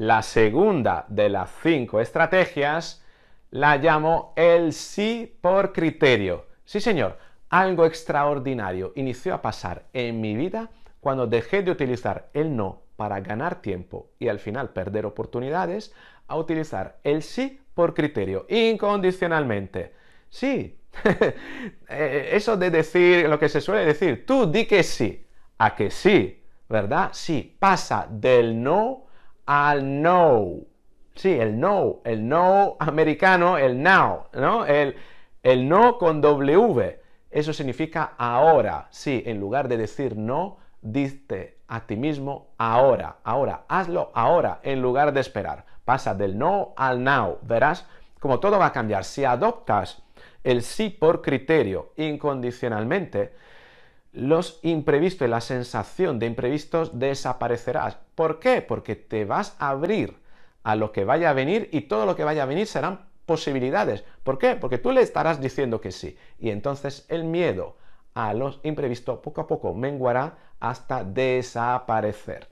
La segunda de las cinco estrategias la llamo el sí por criterio. Sí, señor, algo extraordinario inició a pasar en mi vida cuando dejé de utilizar el no para ganar tiempo y al final perder oportunidades a utilizar el sí por criterio, incondicionalmente. Sí, eh, eso de decir lo que se suele decir, tú di que sí, a que sí, ¿verdad? Sí, pasa del no al no. Sí, el no, el no americano, el now, ¿no? El, el no con W. Eso significa ahora. Sí, en lugar de decir no, diste a ti mismo ahora, ahora, hazlo ahora, en lugar de esperar. Pasa del no al now. Verás como todo va a cambiar. Si adoptas el sí por criterio incondicionalmente, los imprevistos y la sensación de imprevistos desaparecerás. ¿Por qué? Porque te vas a abrir a lo que vaya a venir y todo lo que vaya a venir serán posibilidades. ¿Por qué? Porque tú le estarás diciendo que sí. Y entonces el miedo a los imprevistos poco a poco menguará hasta desaparecer.